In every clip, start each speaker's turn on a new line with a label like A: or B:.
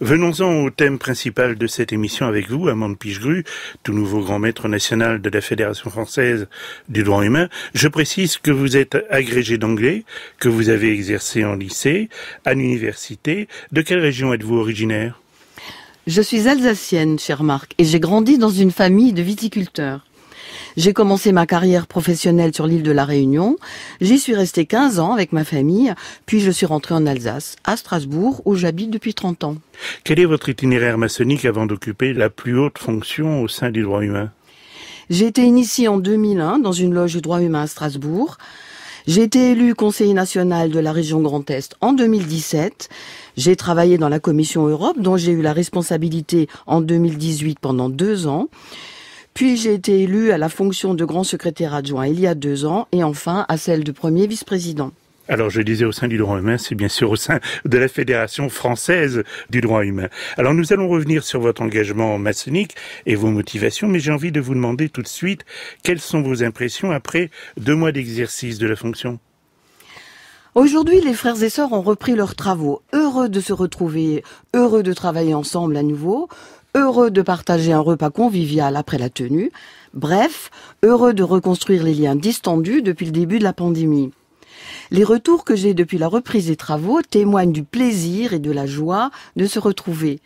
A: Venons-en au thème principal de cette émission avec vous, Amande Pichegru, tout nouveau grand maître national de la Fédération française du droit humain. Je précise que vous êtes agrégé d'anglais, que vous avez exercé en lycée, à l'université. De quelle région êtes-vous originaire
B: Je suis alsacienne, cher Marc, et j'ai grandi dans une famille de viticulteurs. J'ai commencé ma carrière professionnelle sur l'île de la Réunion. J'y suis restée 15 ans avec ma famille, puis je suis rentrée en Alsace, à Strasbourg, où j'habite depuis 30 ans.
A: Quel est votre itinéraire maçonnique avant d'occuper la plus haute fonction au sein du droit humain
B: J'ai été initiée en 2001 dans une loge du droit humain à Strasbourg. J'ai été élue conseiller national de la région Grand Est en 2017. J'ai travaillé dans la Commission Europe, dont j'ai eu la responsabilité en 2018 pendant deux ans. Puis j'ai été élu à la fonction de grand secrétaire adjoint il y a deux ans et enfin à celle de premier vice-président.
A: Alors je disais au sein du droit humain, c'est bien sûr au sein de la Fédération française du droit humain. Alors nous allons revenir sur votre engagement maçonnique et vos motivations, mais j'ai envie de vous demander tout de suite quelles sont vos impressions après deux mois d'exercice de la fonction.
B: Aujourd'hui, les frères et sœurs ont repris leurs travaux, heureux de se retrouver, heureux de travailler ensemble à nouveau, heureux de partager un repas convivial après la tenue, bref, heureux de reconstruire les liens distendus depuis le début de la pandémie. Les retours que j'ai depuis la reprise des travaux témoignent du plaisir et de la joie de se retrouver.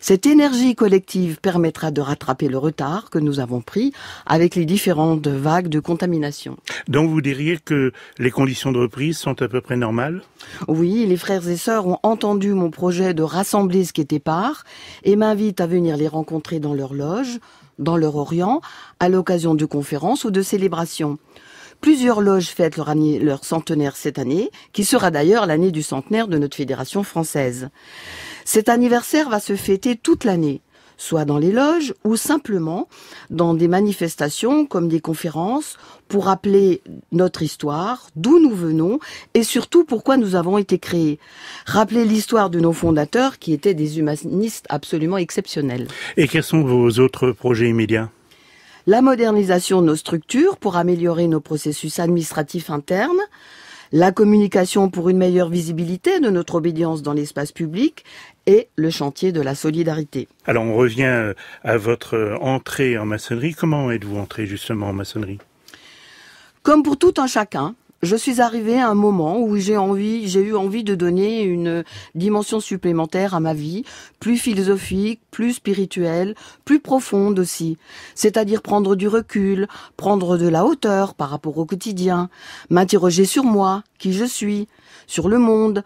B: Cette énergie collective permettra de rattraper le retard que nous avons pris avec les différentes vagues de contamination.
A: Donc vous diriez que les conditions de reprise sont à peu près normales
B: Oui, les frères et sœurs ont entendu mon projet de rassembler ce qui était part et m'invitent à venir les rencontrer dans leur loge, dans leur Orient, à l'occasion de conférences ou de célébrations. Plusieurs loges fêtent leur, centenaire cette année, qui sera d'ailleurs l'année du centenaire de notre fédération française. Cet anniversaire va se fêter toute l'année soit dans les loges ou simplement dans des manifestations comme des conférences pour rappeler notre histoire, d'où nous venons et surtout pourquoi nous avons été créés. Rappeler l'histoire de nos fondateurs qui étaient des humanistes absolument exceptionnels.
A: Et quels sont vos autres projets immédiats
B: la modernisation de nos structures pour améliorer nos processus administratifs internes, la communication pour une meilleure visibilité de notre obédience dans l'espace public et le
A: chantier de la solidarité. Alors on revient euh, à votre euh, entrée en maçonnerie. Comment êtes-vous entré justement en maçonnerie
B: Comme pour tout un chacun, je suis arrivée à un moment où j'ai envie, j'ai eu envie de donner une dimension supplémentaire à ma vie, plus philosophique, plus spirituelle, plus profonde aussi. C'est-à-dire prendre du recul, prendre de la hauteur par rapport au quotidien, m'interroger sur moi, qui je suis, sur le monde,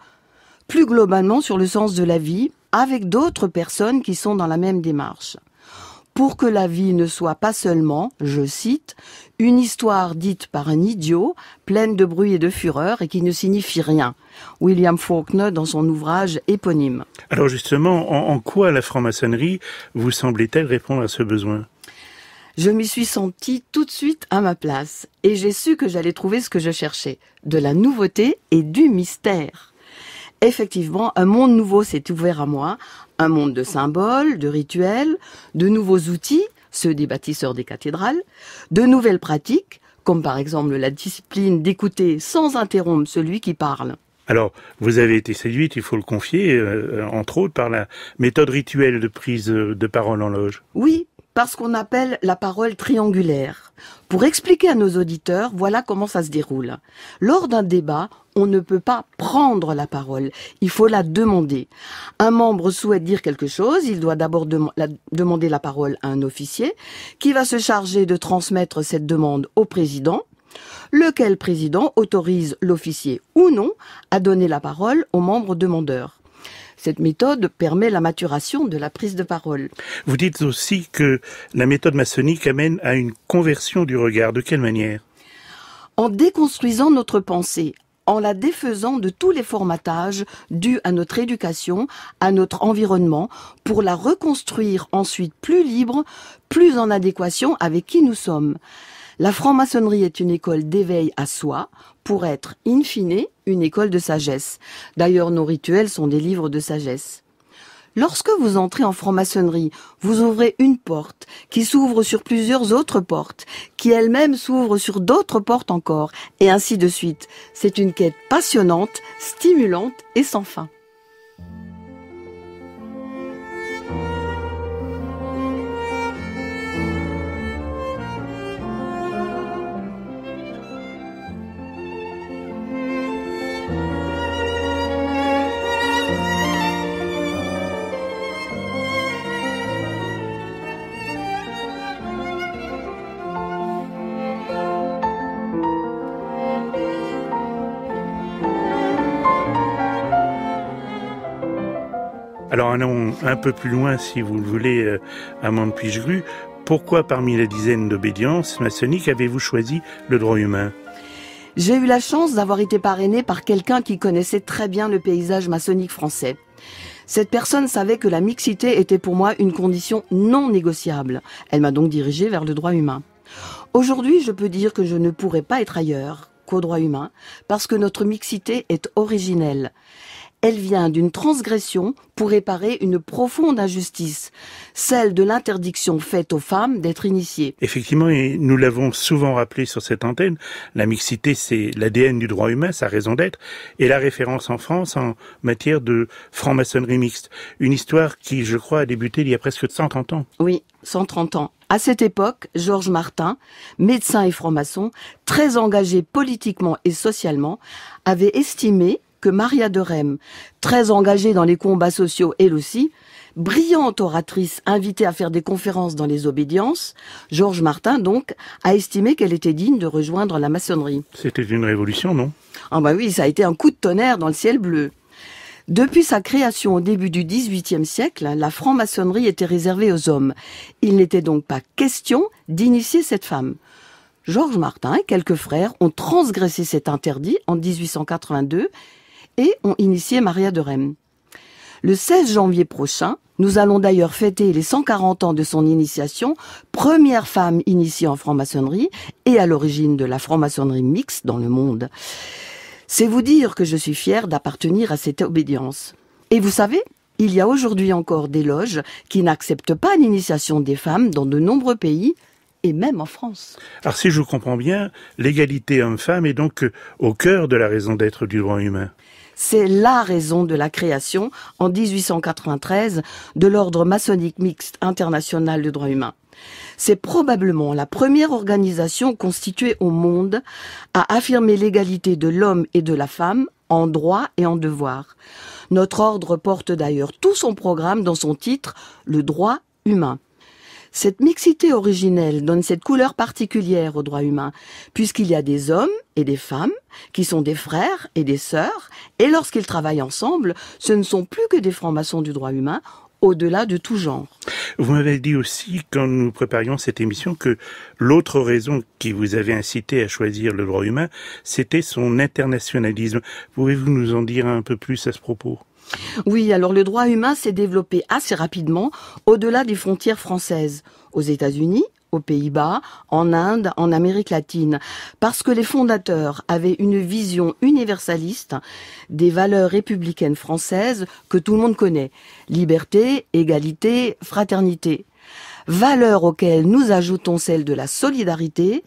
B: plus globalement sur le sens de la vie, avec d'autres personnes qui sont dans la même démarche pour que la vie ne soit pas seulement, je cite, une histoire dite par un idiot, pleine de bruit et de fureur et qui ne signifie rien. William Faulkner dans son ouvrage éponyme.
A: Alors justement, en, quoi la franc-maçonnerie vous semblait-elle répondre à ce besoin je m'y suis
B: sentie tout de suite à ma place et j'ai su que j'allais trouver ce que je cherchais, de la nouveauté et du mystère effectivement, un monde nouveau s'est ouvert à moi, un monde de symboles, de rituels, de nouveaux outils, ceux des bâtisseurs des cathédrales, de nouvelles pratiques, comme par exemple la discipline d'écouter sans interrompre
A: celui qui parle. Alors, vous avez été séduite, il faut le confier, euh, euh, entre autres par la méthode rituelle de prise de parole en loge.
B: Oui, parce qu'on appelle la parole triangulaire. Pour expliquer à nos auditeurs, voilà comment ça se déroule. Lors d'un débat, on ne peut pas prendre la parole, il faut la demander. Un membre souhaite dire quelque chose, il doit d'abord demander la parole à un officier qui va se charger de transmettre cette demande au président lequel président autorise l'officier ou non à donner la parole au membre demandeur. Cette méthode permet la maturation de la prise de parole.
A: Vous dites aussi que la méthode maçonnique amène à une conversion du regard. De quelle manière
B: En déconstruisant notre pensée, en la défaisant de tous les formatages dus à notre éducation, à notre environnement, pour la reconstruire ensuite plus libre, plus en adéquation avec qui nous sommes. La franc-maçonnerie est une école d'éveil à soi pour être, in école de sagesse. D'ailleurs, nos rituels sont des livres de sagesse. Lorsque vous entrez en franc-maçonnerie, vous ouvrez une porte qui s'ouvre sur plusieurs autres portes, qui elles-mêmes s'ouvrent sur d'autres portes encore, et ainsi de suite. C'est une quête passionnante, stimulante et sans fin.
A: Alors allons un peu plus loin, si vous le voulez, euh, à rue Pourquoi parmi les dizaines d'obédiences maçonniques avez-vous choisi le droit humain
B: J'ai eu la chance d'avoir été parrainé par quelqu'un qui connaissait très bien le paysage maçonnique français. Cette personne savait que la mixité était pour moi une condition non négociable. Elle m'a donc dirigé vers le droit humain. Aujourd'hui, je peux dire que je ne pourrais pas être ailleurs qu'au droit humain, parce que notre mixité est originelle. Elle vient d'une transgression pour réparer une profonde injustice, celle de l'interdiction faite aux femmes d'être initiées.
A: Effectivement, et nous l'avons souvent rappelé sur cette antenne, la mixité, c'est l'ADN du droit humain, sa raison d'être, et la référence en France en matière de franc-maçonnerie mixte. Une histoire qui, je crois, a débuté il y a presque 130 ans. Oui, 130 ans.
B: À cette époque, Georges Martin, médecin et franc-maçon, très engagé politiquement et socialement, avait estimé que Maria de Rem, très engagée dans les combats sociaux elle aussi, brillante oratrice invitée à faire des conférences dans les obédiences, Georges Martin donc a estimé qu'elle était digne de rejoindre la maçonnerie.
A: C'était une révolution, non Ah
B: bah oui, ça a été un coup de tonnerre dans le ciel bleu. Depuis sa création au début du XVIIIe siècle, la franc-maçonnerie était réservée aux hommes. Il n'était donc pas question d'initier cette femme. Georges Martin et quelques frères ont transgressé cet interdit en 1882 et ont initié Maria de Rennes Le 16 janvier prochain, nous allons d'ailleurs fêter les 140 ans de son initiation, première femme initiée en franc-maçonnerie et à l'origine de la franc-maçonnerie mixte dans le monde. C'est vous dire que je suis fière d'appartenir à cette obédience. Et vous savez, il y a aujourd'hui encore des loges qui n'acceptent pas l'initiation des femmes dans de nombreux pays, et même en France.
A: Alors si je comprends bien, l'égalité homme-femme est donc au cœur de la raison d'être du droit humain.
B: C'est la raison de la création, en 1893, de l'ordre maçonnique mixte international de droit humain. C'est probablement la première organisation constituée au monde à affirmer l'égalité de l'homme et de la femme en droit et en devoir. Notre ordre porte d'ailleurs tout son programme dans son titre Le droit humain. Cette mixité originelle donne cette couleur particulière au droit humain, puisqu'il y a des hommes et des femmes qui sont des frères et des sœurs, et lorsqu'ils travaillent ensemble, ce ne sont plus que des francs-maçons du droit humain, au-delà de tout genre.
A: Vous m'avez dit aussi, quand nous préparions cette émission, que l'autre raison qui vous avait incité à choisir le droit humain, c'était son internationalisme. Pouvez-vous nous en dire un peu plus à ce propos
B: oui, alors le droit humain s'est développé assez rapidement au-delà des frontières françaises, aux États-Unis, aux Pays-Bas, en Inde, en Amérique latine, parce que les fondateurs avaient une vision universaliste des valeurs républicaines françaises que tout le monde connaît. Liberté, égalité, fraternité valeurs auxquelles nous ajoutons celle de la solidarité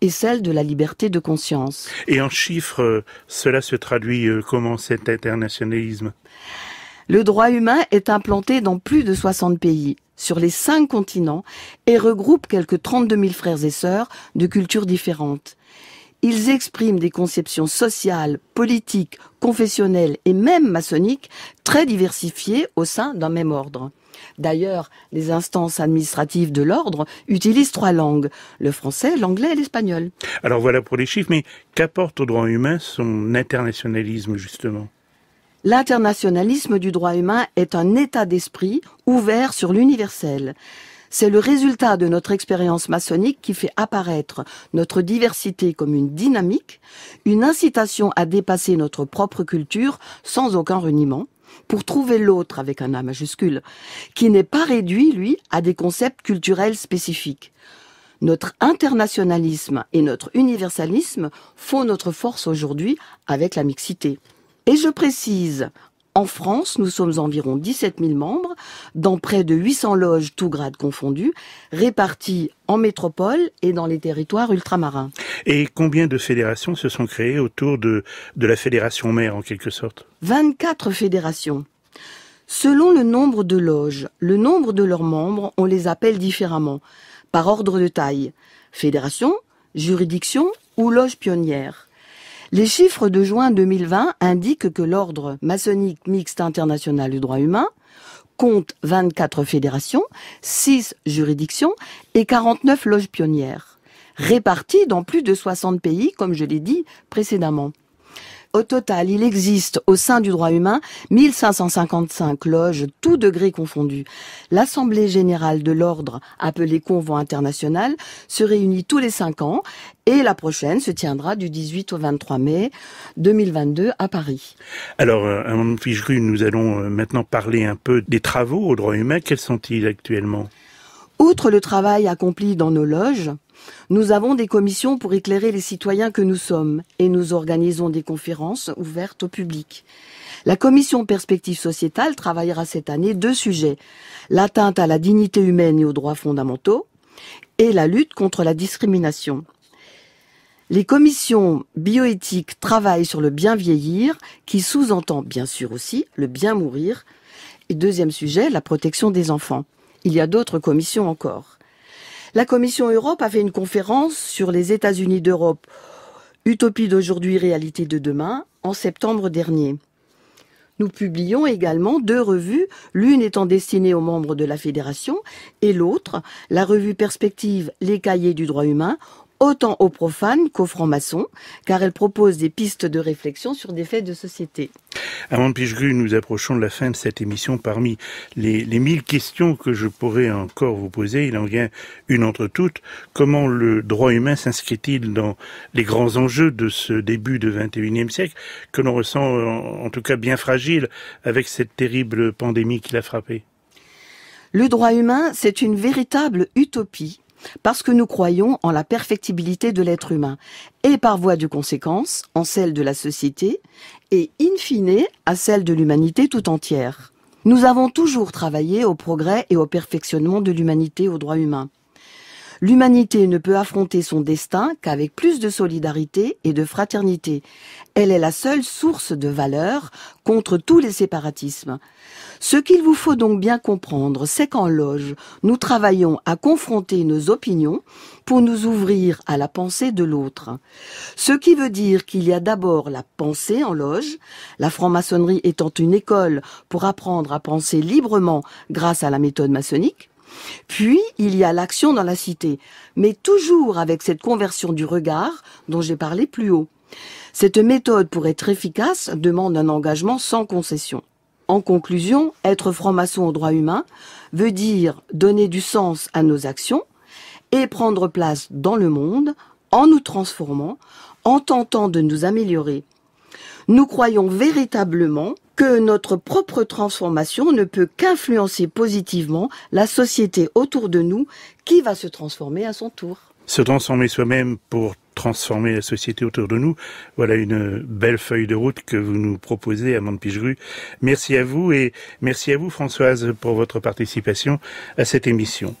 B: et celle de la liberté de conscience.
A: Et en chiffres, euh, cela se traduit euh, comment cet internationalisme
B: le droit humain est implanté dans plus de 60 pays sur les cinq continents et regroupe quelques 32 000 frères et sœurs de cultures différentes. Ils expriment des conceptions sociales, politiques, confessionnelles et même maçonniques très diversifiées au sein d'un même ordre. D'ailleurs, les instances administratives de l'ordre utilisent trois langues, le français, l'anglais et l'espagnol.
A: Alors voilà pour les chiffres, mais qu'apporte au droit humain son internationalisme justement
B: L'internationalisme du droit humain est un état d'esprit ouvert sur l'universel. C'est le résultat de notre expérience maçonnique qui fait apparaître notre diversité comme une dynamique, une incitation à dépasser notre propre culture sans aucun reniement, pour trouver l'autre avec un A majuscule, qui n'est pas réduit, lui, à des concepts culturels spécifiques. Notre internationalisme et notre universalisme font notre force aujourd'hui avec la mixité. Et je précise, en France, nous sommes environ 17 000 membres, dans près de 800 loges, tous grades confondus, réparties en métropole et dans les territoires ultramarins.
A: Et combien de fédérations se sont créées autour de, de la fédération mère, en quelque sorte
B: 24 fédérations. Selon le nombre de loges, le nombre de leurs membres, on les appelle différemment, par ordre de taille. Fédération, juridiction ou loge pionnière. Les chiffres de juin 2020 indiquent que l'ordre maçonnique mixte international du droit humain compte 24 fédérations, 6 juridictions et 49 loges pionnières, réparties dans plus de 60 pays, comme je l'ai dit précédemment. Au total, il existe au sein du droit humain 1555 loges, tous degrés confondus. L'Assemblée générale de l'ordre, appelée Convent international, se réunit tous les cinq ans et la prochaine se tiendra du 18 au 23 mai 2022
A: à Paris. Alors, à euh, mon nous allons euh, maintenant parler un peu des travaux au droit humain. Quels sont-ils actuellement
B: Outre le travail accompli dans nos loges, nous avons des commissions pour éclairer les citoyens que nous sommes et nous organisons des conférences ouvertes au public. La commission Perspective Sociétale travaillera cette année deux sujets. L'atteinte à la dignité humaine et aux droits fondamentaux et la lutte contre la discrimination. Les commissions bioéthiques travaillent sur le bien vieillir, qui sous-entend bien sûr aussi le bien mourir. Et deuxième sujet, la protection des enfants. Il y a d'autres commissions encore la Commission Europe a fait une conférence sur les États-Unis d'Europe, Utopie d'aujourd'hui, réalité de demain, en septembre dernier. Nous publions également deux revues, l'une étant destinée aux membres de la Fédération et l'autre, la revue Perspective Les cahiers du droit humain, autant aux profanes qu'aux francs-maçons, car elle propose des pistes de réflexion sur des faits de société.
A: Amande Pichegru, nous approchons de la fin de cette émission. Parmi les, mille questions que je pourrais encore vous poser, il en vient une entre toutes. Comment le droit humain s'inscrit-il dans les grands enjeux de ce début de 21e siècle, que l'on ressent en tout cas bien fragile avec cette terrible pandémie qui l'a frappé
B: le droit humain, c'est une véritable utopie parce que nous croyons en la perfectibilité de l'être humain, et par voie de conséquence en celle de la société, et in fine à celle de l'humanité tout entière. Nous avons toujours travaillé au progrès et au perfectionnement de l'humanité aux droits humains. L'humanité ne peut affronter son destin qu'avec plus de solidarité et de fraternité. Elle est la seule source de valeur contre tous les séparatismes. Ce qu'il vous faut donc bien comprendre, c'est qu'en loge, nous travaillons à confronter nos opinions pour nous ouvrir à la pensée de l'autre. Ce qui veut dire qu'il y a d'abord la pensée en loge, la franc-maçonnerie étant une école pour apprendre à penser librement grâce à la méthode maçonnique, puis, il y a l'action dans la cité, mais toujours avec cette conversion du regard dont j'ai parlé plus haut. Cette méthode, pour être efficace, demande un engagement sans concession. En conclusion, être franc-maçon au droit humain veut dire donner du sens à nos actions et prendre place dans le monde en nous transformant, en tentant de nous améliorer. Nous croyons véritablement que notre propre transformation ne peut qu'influencer positivement la société autour de nous qui va se transformer à son tour.
A: Se transformer soi-même pour transformer la société autour de nous. Voilà une belle feuille de route que vous nous proposez, Amande Pigeru. Merci à vous et merci à vous, Françoise, pour votre participation à cette émission.